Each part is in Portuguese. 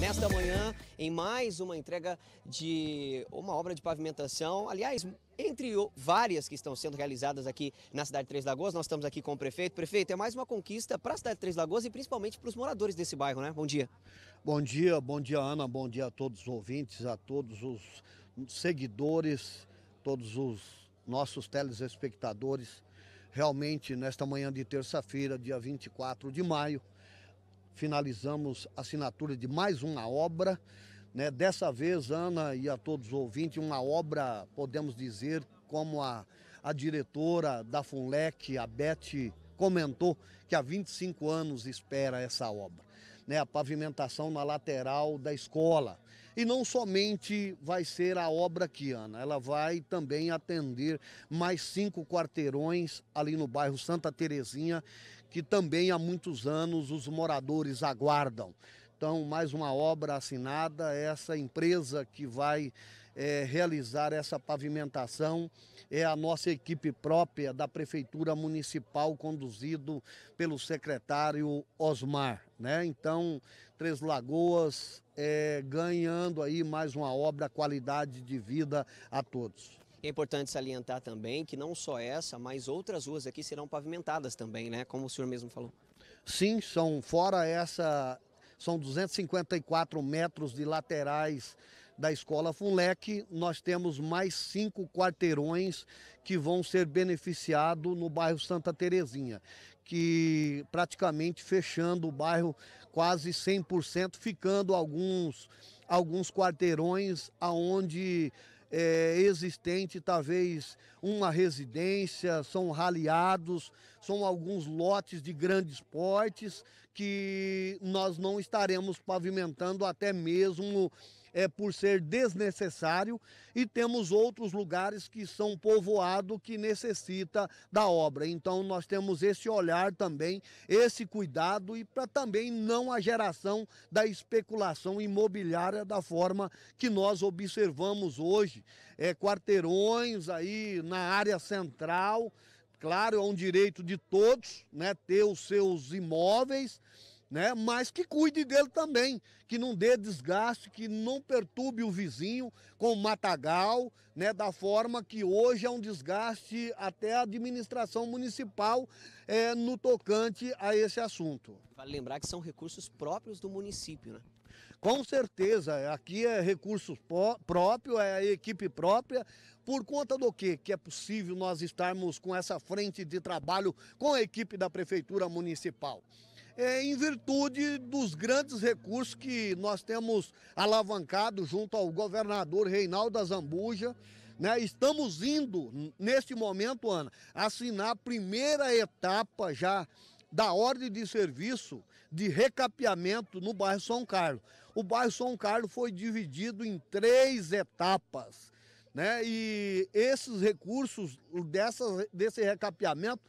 nesta manhã em mais uma entrega de uma obra de pavimentação. Aliás, entre várias que estão sendo realizadas aqui na cidade de Três Lagoas. Nós estamos aqui com o prefeito. Prefeito, é mais uma conquista para a cidade de Três Lagoas e principalmente para os moradores desse bairro, né? Bom dia. Bom dia, bom dia, Ana. Bom dia a todos os ouvintes, a todos os seguidores, todos os nossos telespectadores. Realmente, nesta manhã de terça-feira, dia 24 de maio, finalizamos a assinatura de mais uma obra. Né? Dessa vez, Ana e a todos os ouvintes, uma obra, podemos dizer, como a, a diretora da FUNLEC, a Beth, comentou, que há 25 anos espera essa obra. Né? A pavimentação na lateral da escola. E não somente vai ser a obra aqui, Ana, ela vai também atender mais cinco quarteirões ali no bairro Santa Terezinha, que também há muitos anos os moradores aguardam. Então, mais uma obra assinada, essa empresa que vai é, realizar essa pavimentação. É a nossa equipe própria da Prefeitura Municipal, conduzido pelo secretário Osmar. Né? Então, Três Lagoas é, ganhando aí mais uma obra, qualidade de vida a todos. É importante salientar também que não só essa, mas outras ruas aqui serão pavimentadas também, né? Como o senhor mesmo falou. Sim, são fora essa, são 254 metros de laterais da Escola Funlec, nós temos mais cinco quarteirões que vão ser beneficiados no bairro Santa Terezinha, que praticamente fechando o bairro quase 100%, ficando alguns, alguns quarteirões aonde é, existente, talvez uma residência, são raliados, são alguns lotes de grandes portes que nós não estaremos pavimentando até mesmo é, por ser desnecessário e temos outros lugares que são povoado que necessita da obra. Então nós temos esse olhar também, esse cuidado e para também não a geração da especulação imobiliária da forma que nós observamos hoje, é, quarteirões aí na área central, claro, é um direito de todos, né, ter os seus imóveis né? Mas que cuide dele também, que não dê desgaste, que não perturbe o vizinho com o matagal, né? Da forma que hoje é um desgaste até a administração municipal é, no tocante a esse assunto. Vale lembrar que são recursos próprios do município, né? Com certeza, aqui é recursos próprio, é a equipe própria, por conta do que que é possível nós estarmos com essa frente de trabalho com a equipe da Prefeitura Municipal é, em virtude dos grandes recursos que nós temos alavancado junto ao governador Reinaldo Azambuja. Né? Estamos indo, neste momento, Ana, assinar a primeira etapa já da ordem de serviço de recapeamento no bairro São Carlos. O bairro São Carlos foi dividido em três etapas. Né? E esses recursos dessas, desse recapeamento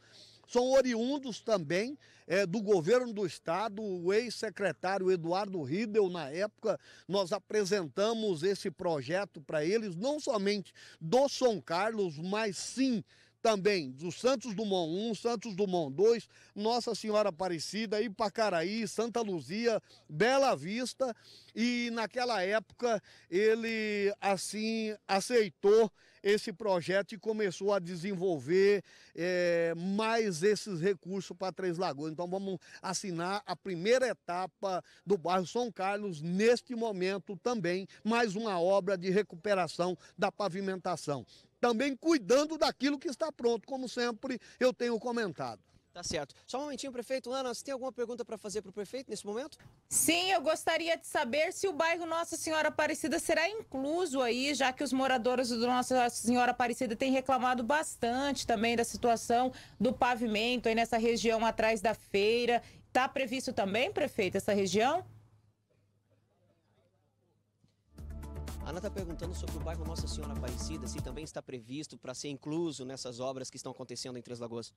são oriundos também é, do governo do estado. O ex-secretário Eduardo Riedel, na época, nós apresentamos esse projeto para eles, não somente do São Carlos, mas sim também do Santos Dumont 1, Santos Dumont 2, Nossa Senhora Aparecida, Ipacaraí, Santa Luzia, Bela Vista. E naquela época ele assim aceitou esse projeto e começou a desenvolver é, mais esses recursos para Três Lagoas. Então vamos assinar a primeira etapa do bairro São Carlos neste momento também, mais uma obra de recuperação da pavimentação também cuidando daquilo que está pronto, como sempre eu tenho comentado. Tá certo. Só um momentinho, prefeito. Ana, você tem alguma pergunta para fazer para o prefeito nesse momento? Sim, eu gostaria de saber se o bairro Nossa Senhora Aparecida será incluso aí, já que os moradores do Nossa Senhora Aparecida têm reclamado bastante também da situação do pavimento aí nessa região atrás da feira. Está previsto também, prefeito, essa região? Ana está perguntando sobre o bairro Nossa Senhora Aparecida, se também está previsto para ser incluso nessas obras que estão acontecendo em Três Lagoas.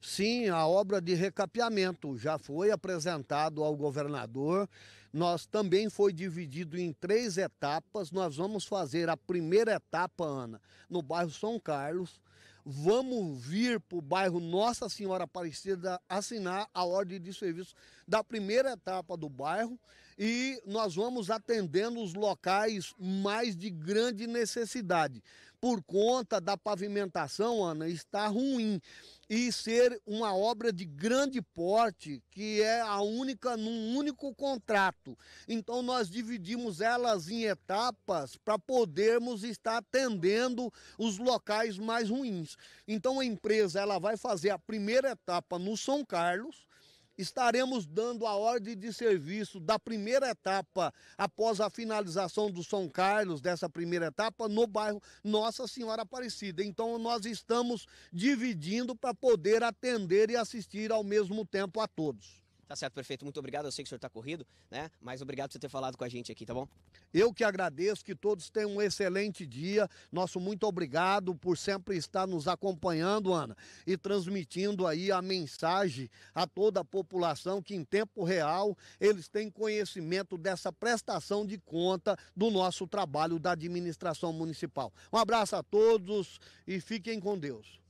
Sim, a obra de recapeamento já foi apresentado ao governador. Nós também foi dividido em três etapas. Nós vamos fazer a primeira etapa, Ana, no bairro São Carlos vamos vir para o bairro Nossa Senhora Aparecida assinar a ordem de serviço da primeira etapa do bairro e nós vamos atendendo os locais mais de grande necessidade. Por conta da pavimentação, Ana, está ruim e ser uma obra de grande porte, que é a única num único contrato. Então nós dividimos elas em etapas para podermos estar atendendo os locais mais ruins. Então a empresa ela vai fazer a primeira etapa no São Carlos, estaremos dando a ordem de serviço da primeira etapa, após a finalização do São Carlos, dessa primeira etapa, no bairro Nossa Senhora Aparecida. Então, nós estamos dividindo para poder atender e assistir ao mesmo tempo a todos. Tá certo, prefeito. Muito obrigado. Eu sei que o senhor está corrido, né? Mas obrigado por você ter falado com a gente aqui, tá bom? Eu que agradeço, que todos tenham um excelente dia. Nosso muito obrigado por sempre estar nos acompanhando, Ana, e transmitindo aí a mensagem a toda a população que em tempo real eles têm conhecimento dessa prestação de conta do nosso trabalho da administração municipal. Um abraço a todos e fiquem com Deus.